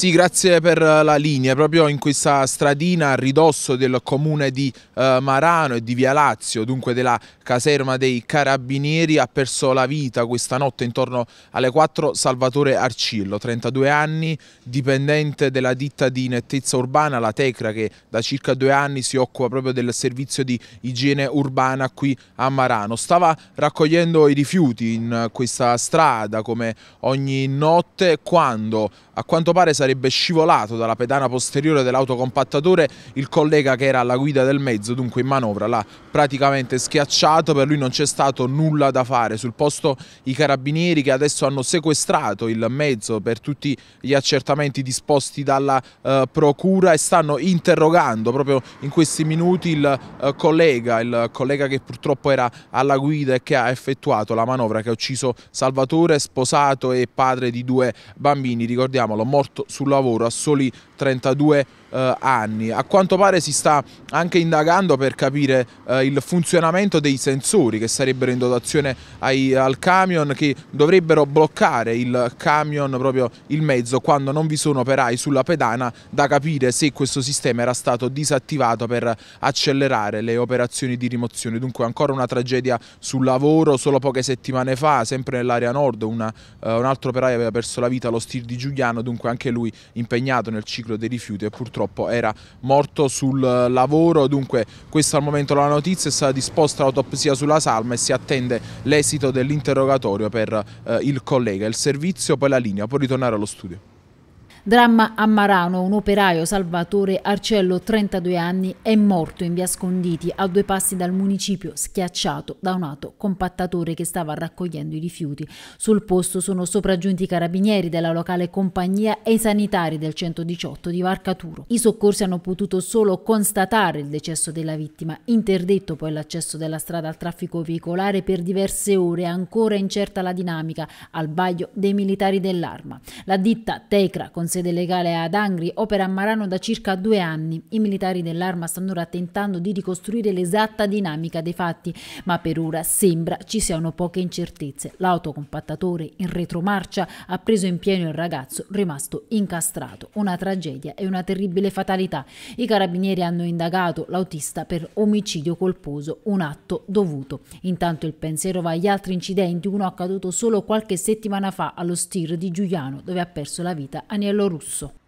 Sì, grazie per la linea. Proprio in questa stradina a ridosso del comune di eh, Marano e di Via Lazio, dunque della caserma dei Carabinieri, ha perso la vita questa notte intorno alle 4 Salvatore Arcillo, 32 anni, dipendente della ditta di nettezza urbana, la Tecra, che da circa due anni si occupa proprio del servizio di igiene urbana qui a Marano. Stava raccogliendo i rifiuti in questa strada come ogni notte quando a quanto pare sarebbe sarebbe scivolato dalla pedana posteriore dell'autocompattatore il collega che era alla guida del mezzo, dunque in manovra l'ha praticamente schiacciato, per lui non c'è stato nulla da fare. Sul posto i carabinieri che adesso hanno sequestrato il mezzo per tutti gli accertamenti disposti dalla eh, procura e stanno interrogando proprio in questi minuti il eh, collega, il collega che purtroppo era alla guida e che ha effettuato la manovra che ha ucciso Salvatore, sposato e padre di due bambini, ricordiamolo, morto sul lavoro a soli 32 eh, anni. A quanto pare si sta anche indagando per capire eh, il funzionamento dei sensori che sarebbero in dotazione ai, al camion che dovrebbero bloccare il camion, proprio il mezzo, quando non vi sono operai sulla pedana da capire se questo sistema era stato disattivato per accelerare le operazioni di rimozione. Dunque ancora una tragedia sul lavoro, solo poche settimane fa, sempre nell'area nord, una, eh, un altro operaio aveva perso la vita, lo Stir di Giuliano, dunque anche lui impegnato nel ciclo dei rifiuti e purtroppo purtroppo era morto sul lavoro, dunque questa al momento la notizia è stata disposta l'autopsia sulla salma e si attende l'esito dell'interrogatorio per eh, il collega. Il servizio poi la linea può ritornare allo studio. Dramma a Marano, un operaio Salvatore Arcello, 32 anni, è morto in via Sconditi a due passi dal municipio, schiacciato da un compattatore che stava raccogliendo i rifiuti. Sul posto sono sopraggiunti i carabinieri della locale compagnia e i sanitari del 118 di Varcaturo. I soccorsi hanno potuto solo constatare il decesso della vittima, interdetto poi l'accesso della strada al traffico veicolare per diverse ore, ancora incerta la dinamica, al baglio dei militari dell'arma. La ditta Tecra, con sede legale ad Angri opera a Marano da circa due anni. I militari dell'arma stanno ora tentando di ricostruire l'esatta dinamica dei fatti, ma per ora sembra ci siano poche incertezze. L'autocompattatore in retromarcia ha preso in pieno il ragazzo rimasto incastrato. Una tragedia e una terribile fatalità. I carabinieri hanno indagato l'autista per omicidio colposo, un atto dovuto. Intanto il pensiero va agli altri incidenti, uno accaduto solo qualche settimana fa allo Stir di Giuliano, dove ha perso la vita Aniello russo.